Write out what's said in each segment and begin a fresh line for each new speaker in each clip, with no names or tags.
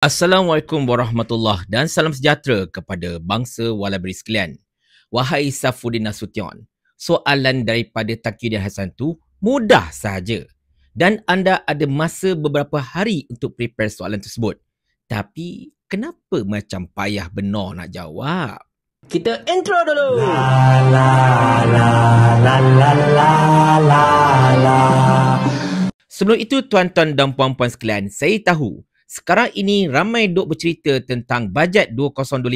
Assalamualaikum warahmatullahi dan salam sejahtera kepada bangsa walabri sekalian. Wahai Safuddin Nasution, soalan daripada Takiyuddin Hasan tu mudah sahaja. Dan anda ada masa beberapa hari untuk prepare soalan tersebut. Tapi kenapa macam payah benar nak jawab? Kita intro dulu. La la la la la la la. Sebelum itu tuan-tuan dan puan-puan sekalian, saya tahu sekarang ini ramai dok bercerita tentang bajet 2025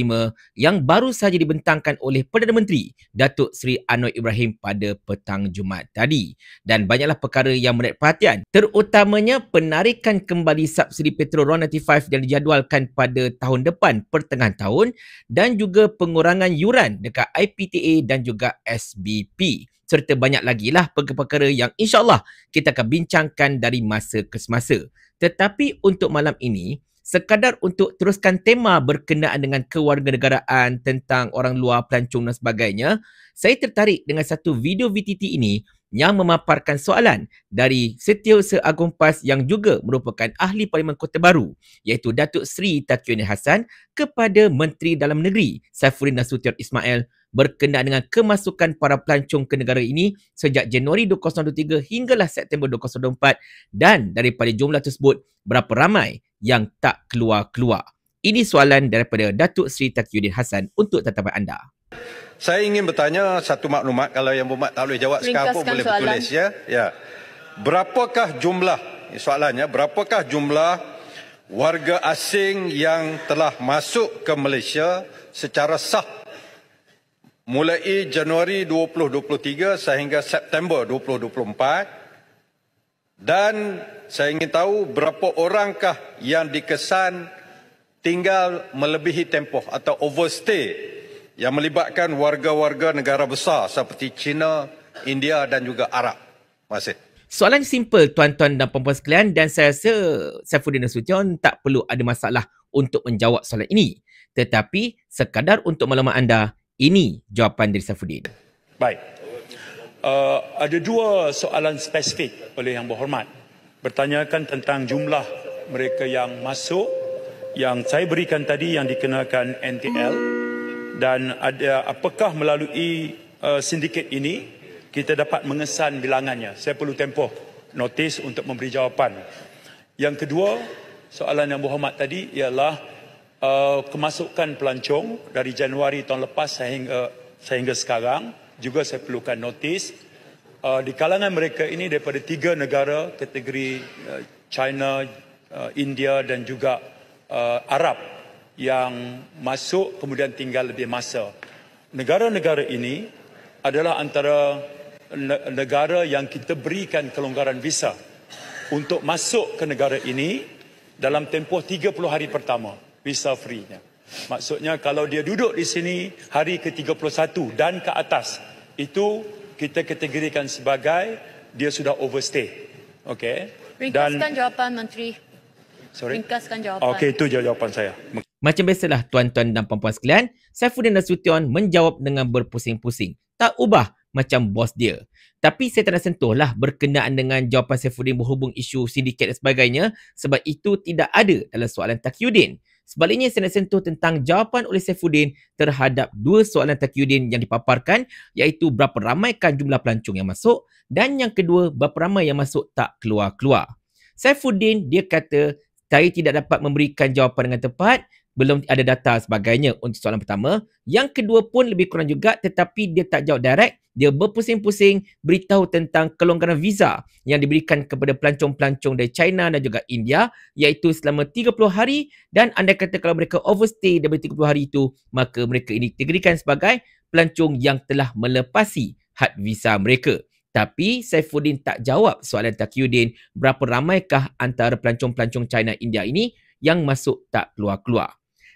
yang baru sahaja dibentangkan oleh Perdana Menteri Datuk Seri Anwar Ibrahim pada petang Jumaat tadi. Dan banyaklah perkara yang menarik perhatian. Terutamanya penarikan kembali subsidi petrol RON95 yang dijadualkan pada tahun depan pertengahan tahun dan juga pengurangan yuran dekat IPTA dan juga SBP serta banyak lagi lah perkara-perkara yang insyaAllah kita akan bincangkan dari masa ke semasa. Tetapi untuk malam ini, sekadar untuk teruskan tema berkenaan dengan kewarganegaraan tentang orang luar pelancong dan sebagainya, saya tertarik dengan satu video VTT ini yang memaparkan soalan dari Setiausaha Agong PAS yang juga merupakan Ahli Parlimen Kota Baru iaitu Datuk Seri Tatyuni Hassan kepada Menteri Dalam Negeri Saifuddin Nasution Ismail berkenaan dengan kemasukan para pelancong ke negara ini sejak Januari 2023 hinggalah September 2024 dan daripada jumlah tersebut berapa ramai yang tak keluar-keluar. Ini soalan daripada Datuk Seri Takiyuddin Hassan untuk tatapan anda.
Saya ingin bertanya satu maklumat kalau yang bermak tak boleh jawab sekarang pun boleh soalan. bertulis ya. ya. Berapakah jumlah, soalannya, berapakah jumlah warga asing yang telah masuk ke Malaysia secara sah mulai Januari 2023 sehingga September 2024 dan saya ingin tahu berapa orangkah yang dikesan tinggal melebihi tempoh atau overstay yang melibatkan warga-warga negara besar seperti China, India dan juga Arab. Masih.
Soalan simple tuan-tuan dan puan-puan sekalian dan saya rasa Saifuddin Nasution tak perlu ada masalah untuk menjawab soalan ini. Tetapi sekadar untuk maklumat anda, ini jawapan dari Safuddin.
Baik. Uh, ada dua soalan spesifik oleh Yang Berhormat. Bertanyakan tentang jumlah mereka yang masuk yang saya berikan tadi yang dikenakan NTL dan ada apakah melalui uh, sindiket ini kita dapat mengesan bilangannya. Saya perlu tempoh notis untuk memberi jawapan. Yang kedua, soalan yang Muhammad tadi ialah uh, kemasukan pelancong dari Januari tahun lepas sehingga, sehingga sekarang juga saya perlukan notis uh, di kalangan mereka ini daripada tiga negara kategori uh, China, uh, India dan juga uh, Arab yang masuk kemudian tinggal lebih masa. Negara-negara ini adalah antara negara yang kita berikan kelonggaran visa untuk masuk ke negara ini dalam tempoh 30 hari pertama visa free-nya. Maksudnya kalau dia duduk di sini hari ke-31 dan ke atas, itu kita kategorikan sebagai dia sudah overstay. Okey. Dan Ringkaskan jawapan menteri. Sorry. Ringkaskan jawapan. Okey, itu jawapan saya.
Macam biasalah tuan-tuan dan puan-puan sekalian, Saifuddin Nasution menjawab dengan berpusing-pusing. Tak ubah macam bos dia. Tapi saya tak nak sentuh lah berkenaan dengan jawapan Saifuddin berhubung isu sindiket dan sebagainya sebab itu tidak ada dalam soalan Takyudin. Sebaliknya, saya nak sentuh tentang jawapan oleh Saifuddin terhadap dua soalan Takyudin yang dipaparkan iaitu berapa ramaikan jumlah pelancong yang masuk dan yang kedua, berapa ramai yang masuk tak keluar-keluar. Saifuddin, dia kata, saya tidak dapat memberikan jawapan dengan tepat belum ada data sebagainya untuk soalan pertama. Yang kedua pun lebih kurang juga tetapi dia tak jawab direct. Dia berpusing-pusing beritahu tentang kelonggaran visa yang diberikan kepada pelancong-pelancong dari China dan juga India iaitu selama 30 hari dan anda kata kalau mereka overstay dari 30 hari itu maka mereka ini diberikan sebagai pelancong yang telah melepasi had visa mereka. Tapi Saifuddin tak jawab soalan Takiuddin berapa ramaikah antara pelancong-pelancong China India ini yang masuk tak keluar-keluar.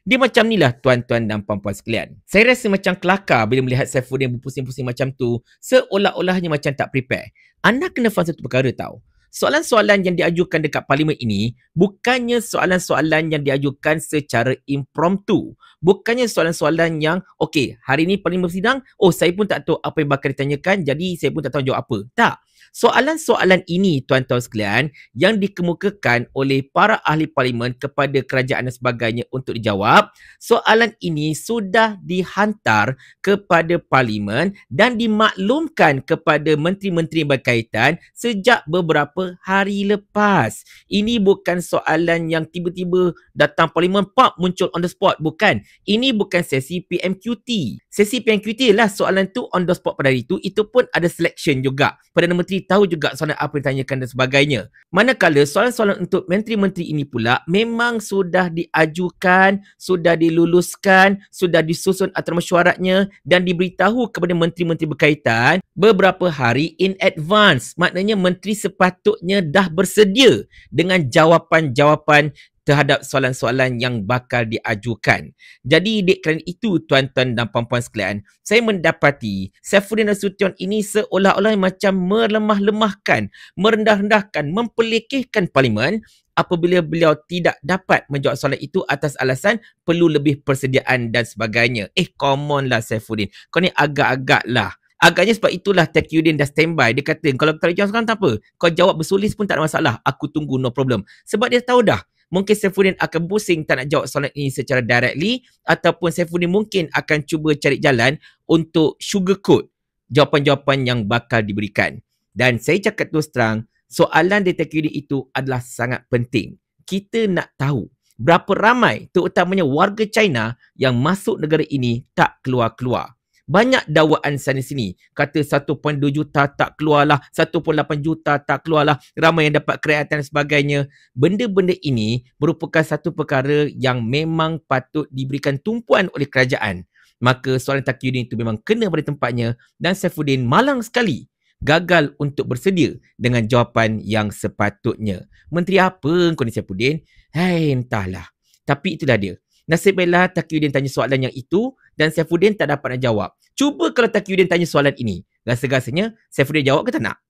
Dia macam ni lah tuan-tuan dan puan-puan sekalian. Saya rasa macam kelakar bila melihat Saifuddin berpusing-pusing macam tu seolah-olahnya macam tak prepare. Anda kena faham satu perkara tau. Soalan-soalan yang diajukan dekat parlimen ini bukannya soalan-soalan yang diajukan secara impromptu. Bukannya soalan-soalan yang, okey, hari ini parlimen bersidang, oh saya pun tak tahu apa yang bakal ditanyakan, jadi saya pun tak tahu jawab apa. Tak soalan-soalan ini tuan-tuan sekalian yang dikemukakan oleh para ahli parlimen kepada kerajaan dan sebagainya untuk dijawab, soalan ini sudah dihantar kepada parlimen dan dimaklumkan kepada menteri-menteri berkaitan sejak beberapa hari lepas. Ini bukan soalan yang tiba-tiba datang parlimen pop muncul on the spot, bukan. Ini bukan sesi PMQT. Sesi PMQT ialah soalan tu on the spot pada hari itu, itu pun ada selection juga. Perdana Menteri tahu juga soalan apa yang ditanyakan dan sebagainya. Manakala soalan-soalan untuk menteri-menteri ini pula memang sudah diajukan, sudah diluluskan, sudah disusun atur mesyuaratnya dan diberitahu kepada menteri-menteri berkaitan beberapa hari in advance. Maknanya menteri sepatutnya dah bersedia dengan jawapan-jawapan terhadap soalan-soalan yang bakal diajukan. Jadi di kerana itu tuan-tuan dan puan-puan sekalian, saya mendapati Saifuddin Nasution ini seolah-olah macam melemah-lemahkan, merendah-rendahkan, mempelekehkan parlimen apabila beliau tidak dapat menjawab soalan itu atas alasan perlu lebih persediaan dan sebagainya. Eh, come on lah Saifuddin. Kau ni agak-agak lah. Agaknya sebab itulah Tekyudin dah standby. Dia kata, kalau tak jawab sekarang tak apa. Kau jawab bersulis pun tak ada masalah. Aku tunggu, no problem. Sebab dia tahu dah, mungkin Saifuddin akan pusing tak nak jawab soalan ini secara directly ataupun Saifuddin mungkin akan cuba cari jalan untuk sugarcoat jawapan-jawapan yang bakal diberikan. Dan saya cakap terus terang, soalan data kredit itu adalah sangat penting. Kita nak tahu berapa ramai terutamanya warga China yang masuk negara ini tak keluar-keluar banyak dawaan sana sini. Kata 1.2 juta tak keluarlah, 1.8 juta tak keluarlah, ramai yang dapat kreatif dan sebagainya. Benda-benda ini merupakan satu perkara yang memang patut diberikan tumpuan oleh kerajaan. Maka soalan takyud itu memang kena pada tempatnya dan Saifuddin malang sekali gagal untuk bersedia dengan jawapan yang sepatutnya. Menteri apa kau ni Saifuddin? Hei entahlah. Tapi itulah dia. Nasib baiklah Takiuddin tanya soalan yang itu dan Saifuddin tak dapat nak jawab. Cuba kalau Takiuddin tanya soalan ini. Rasa-rasanya Saifuddin jawab ke tak nak?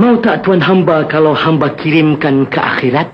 Mau tak tuan hamba kalau hamba kirimkan ke akhirat?